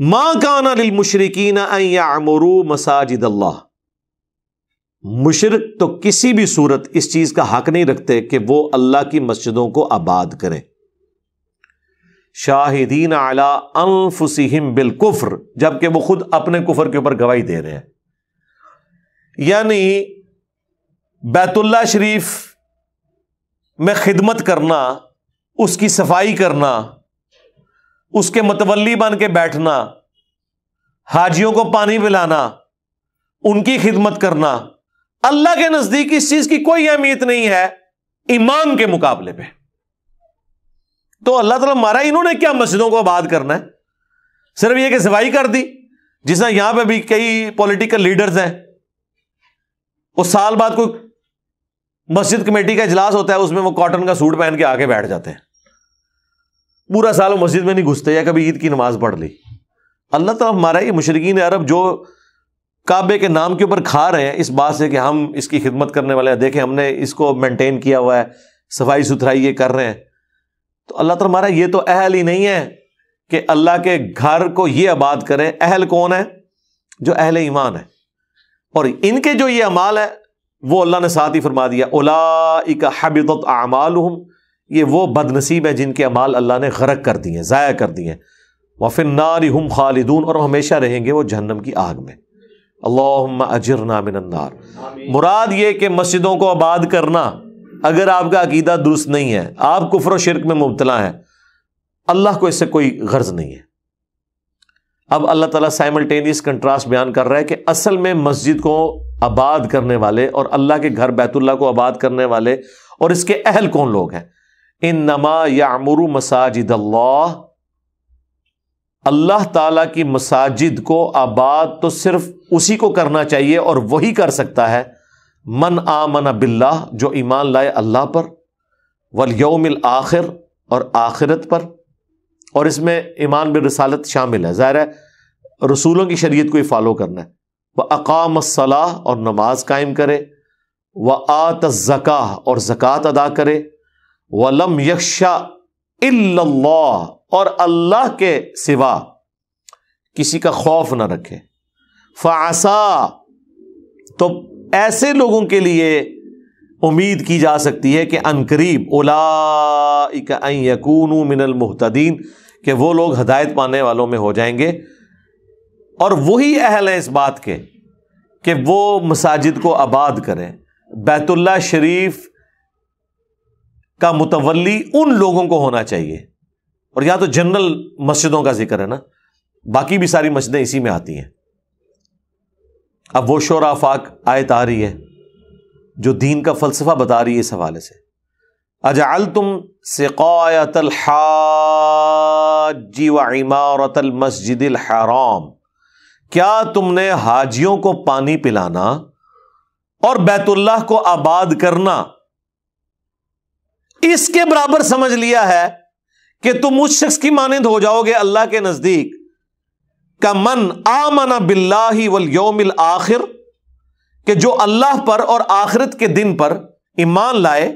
मां काना लिल मुशरकिन अमरू मसाजिद अल्लाह मुशर तो किसी भी सूरत इस चीज का हक नहीं रखते कि वो अल्लाह की मस्जिदों को आबाद करें शाहिदीन आला अनफुसिम बिल कुफ्र जबकि वो खुद अपने कुफर के ऊपर गवाही दे रहे हैं यानी बैतुल्ला शरीफ में खिदमत करना उसकी सफाई करना उसके मतवली बन के बैठना हाजियों को पानी पिलाना उनकी खिदमत करना अल्लाह के नजदीक इस चीज की कोई अहमियत नहीं है इमाम के मुकाबले पे तो अल्लाह तला मारा इन्होंने क्या मस्जिदों को आबाद करना है सिर्फ यह कि सफाई कर दी जिसना यहां पे भी कई पॉलिटिकल लीडर्स हैं वो साल बाद कोई मस्जिद कमेटी का इजलास होता है उसमें वो कॉटन का सूट पहन के आके बैठ जाते हैं पूरा साल मस्जिद में नहीं घुसते या कभी ईद की नमाज पढ़ ली अल्लाह तो हमारा ये मशरकिन अरब जो काबे के नाम के ऊपर खा रहे हैं इस बात से कि हम इसकी खिदमत करने वाले हैं देखें हमने इसको मेंटेन किया हुआ है सफाई सुथराई ये कर रहे हैं तो अल्लाह तो हमारा ये तो अहल ही नहीं है कि अल्लाह के घर को ये आबाद करें अहल कौन है जो अहल ईमान है और इनके जो ये अमाल है वो अल्लाह ने साथ ही फरमा दिया ओला हबित आमाल हूँ ये वो बदनसीब है जिनके अमाल अल्लाह ने गरक कर दिए ज़ाया कर दिए वफिन नारी हम खालिदून और हमेशा रहेंगे वो जहन्नम की आग में अल्लाह अजर नामिनार मुराद ये कि मस्जिदों को आबाद करना अगर आपका अकीदा दुरुस्त नहीं है आप कुफर शिरक में मुबतला हैं अल्लाह को इससे कोई गर्ज नहीं है अब अल्लाह ताला साइमल्टेनियस कंट्रास्ट बयान कर रहा है कि असल में मस्जिद को आबाद करने वाले और अल्लाह के घर बैतुल्ला को आबाद करने वाले और इसके अहल कौन लोग हैं इन नमा यामुर मसाजिद अल्लाह अल्लाह ताला की मसाजिद को आबाद तो सिर्फ उसी को करना चाहिए और वही कर सकता है मन आ मन अबिल्ला जो ईमान लाए अल्लाह पर वल यौमिल आखिर और आखिरत पर और इसमें ईमान में रसालत शामिल है ज़ाहिर है रसूलों की शरीयत को ही फॉलो करना है वह अकाम सलाह और नमाज कायम करे व आत ज़क़ा और जक़ात अदा करे वलम यक्षा इल्लाह और अल्लाह के सिवा किसी का खौफ न रखे फासा तो ऐसे लोगों के लिए उम्मीद की जा सकती है कि अनकरीब ओलाकून मिनल मुहतदीन के वो लोग हदायत पाने वालों में हो जाएंगे और वही अहल है इस बात के कि वो मसाजिद को आबाद करें बैतुल्ला शरीफ का मुतवली उन लोगों को होना चाहिए और या तो जनरल मस्जिदों का जिक्र है ना बाकी भी सारी मस्जिदें इसी में आती हैं अब वो शोर आफाक आयत आ रही है जो दीन का फलसफा बता रही है इस हवाले से अजअल तुम सिकायतल हाजी व इमारतल मस्जिद हराम क्या तुमने हाजियों को पानी पिलाना और बैतुल्लाह को आबाद करना इसके बराबर समझ लिया है कि तुम उस शख्स की मानंद हो जाओगे अल्लाह के नजदीक का मन आमना बिल्लाही वल योमिल आखिर कि जो अल्लाह पर और आखिरत के दिन पर ईमान लाए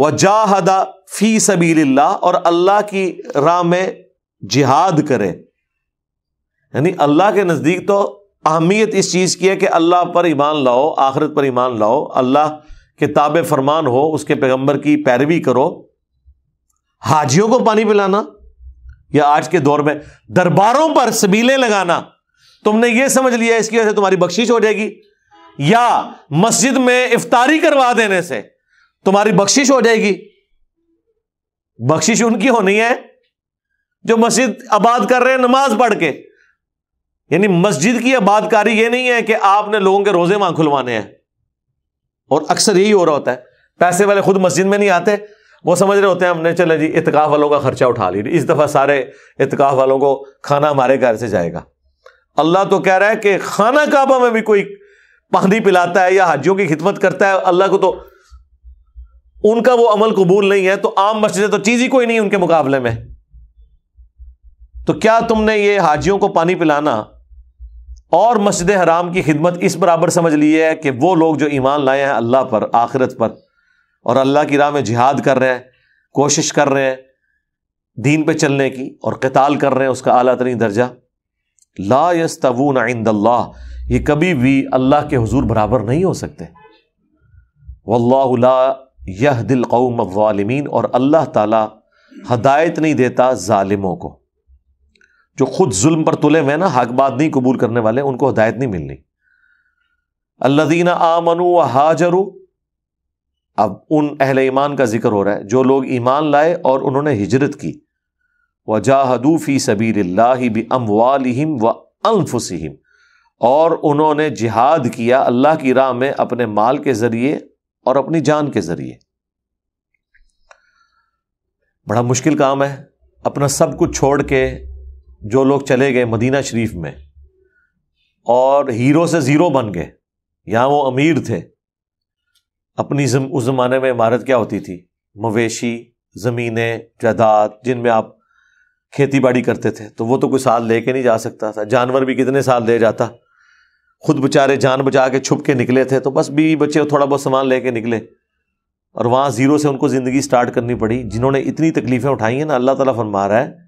व जाहदा फी सबील्ला और अल्लाह की राह में जिहाद करे यानी अल्लाह के नज़दीक तो अहमियत इस चीज़ की है कि अल्लाह पर ईमान लाओ आखिरत पर ईमान लाओ अल्लाह किताब फरमान हो उसके पैगंबर की पैरवी करो हाजियों को पानी पिलाना या आज के दौर में दरबारों पर सबीलें लगाना तुमने यह समझ लिया इसकी वजह से तुम्हारी बख्शिश हो जाएगी या मस्जिद में इफ्तारी करवा देने से तुम्हारी बख्शिश हो जाएगी बख्शिश उनकी होनी है जो मस्जिद आबाद कर रहे हैं नमाज पढ़ के यानी मस्जिद की आबादकारी यह नहीं है कि आपने लोगों के रोजे वहां खुलवाने हैं और अक्सर यही हो रहा होता है पैसे वाले खुद मस्जिद में नहीं आते वो समझ रहे होते हैं हमने चले जी इतकाफ़ वालों का खर्चा उठा लिया इस दफ़ा सारे इतकाफ़ वालों को खाना हमारे घर से जाएगा अल्लाह तो कह रहा है कि खाना काबा में भी कोई पानी पिलाता है या हाजियों की खिदमत करता है अल्लाह को तो उनका वो अमल कबूल नहीं है तो आम मस्जिदें तो चीज़ ही कोई नहीं उनके मुकाबले में तो क्या तुमने ये हाजियों को पानी पिलाना और मस्जिद हराम की खिदमत इस बराबर समझ ली है कि वो लोग जो ईमान लाए हैं अल्लाह पर आखिरत पर और अल्लाह की राह में जिहाद कर रहे हैं कोशिश कर रहे हैं दीन पे चलने की और कताल कर रहे हैं उसका अला तरीन दर्जा ला यस्तवून इंदल्ला ये कभी भी अल्लाह के हजूर बराबर नहीं हो सकते वल्ला दिल कौम वालमीन और अल्लाह ताला हदायत नहीं देता ालिमों को जो खुद जुल्म पर तुले हुए ना हक बात नहीं कबूल करने वाले उनको हदायत नहीं मिलनी अल्लादीना आमनु व हाजरू अब उन अहल ईमान का जिक्र हो रहा है जो लोग ईमान लाए और उन्होंने हिजरत की वजाहदूफ़ी सबीर भी अमवालम व अनफुसम और उन्होंने जिहाद किया अल्लाह की राह में अपने माल के ज़रिए और अपनी जान के ज़रिए बड़ा मुश्किल काम है अपना सब कुछ छोड़ के जो लोग चले गए मदीना शरीफ में और हीरो से ज़ीरो बन गए यहाँ वो अमीर थे अपनी जम, उस ज़माने में इमारत क्या होती थी मवेशी ज़मीनें जायदाद जिनमें आप खेती बाड़ी करते थे तो वो तो कोई साल ले के नहीं जा सकता था जानवर भी कितने साल ले जाता खुद बेचारे जान बचा के छुप के निकले थे तो बस बीवी बच्चे थोड़ा बहुत सामान ले लेके निकले और वहाँ ज़ीरो से उनको ज़िंदगी स्टार्ट करनी पड़ी जिन्होंने इतनी तकलीफ़ें उठाई हैं ना अल्लाह ताला फरमा रहा है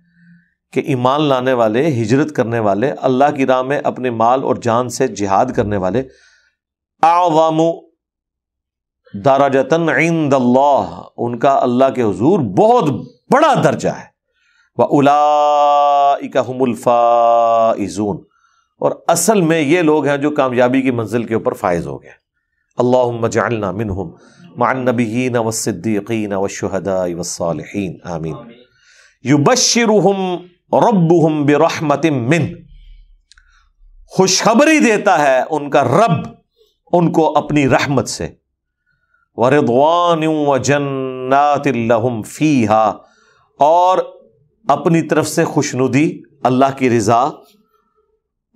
कि ईमान लाने वाले हिजरत करने वाले अल्लाह की राह में अपने माल और जान से जिहाद करने वाले आवामो दाराजतन इंद उनका अल्लाह के हजूर बहुत बड़ा दर्जा है व उलाफाइजून और असल में ये लोग हैं जो कामयाबी की मंजिल के ऊपर फायज हो गए अल्लाह मजालना मिनहम मान नबीन वसद्दीकीन वशहदा वसालहीन आमीन युबशरुहम रब हम बिरहमतिम मिन खुशखबरी देता है उनका रब उनको अपनी रहमत से वरदवान जन्नातिल्लहुम फीहा और अपनी तरफ से खुशनुदी अल्लाह की रजा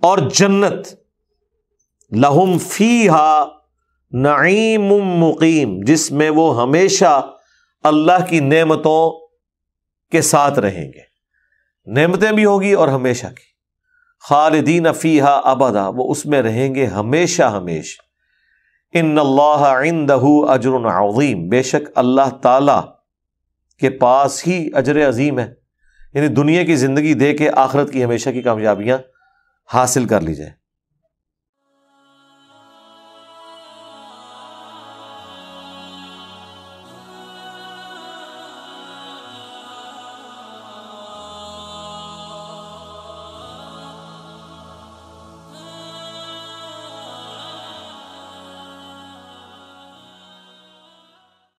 और जन्नत लहुम फीहा नईम मुकीम जिसमें वो हमेशा अल्लाह की नेमतों के साथ रहेंगे नेमतें भी होगी और हमेशा की खालदीन फ़ीह अबदा वो उसमें रहेंगे हमेशा हमेश इन अल्लाहदहू अजर अजीम बेशक अल्लाह ताला के पास ही अजर अजीम है यानी दुनिया की ज़िंदगी दे के आखरत की हमेशा की कामयाबियाँ हासिल कर ली जाए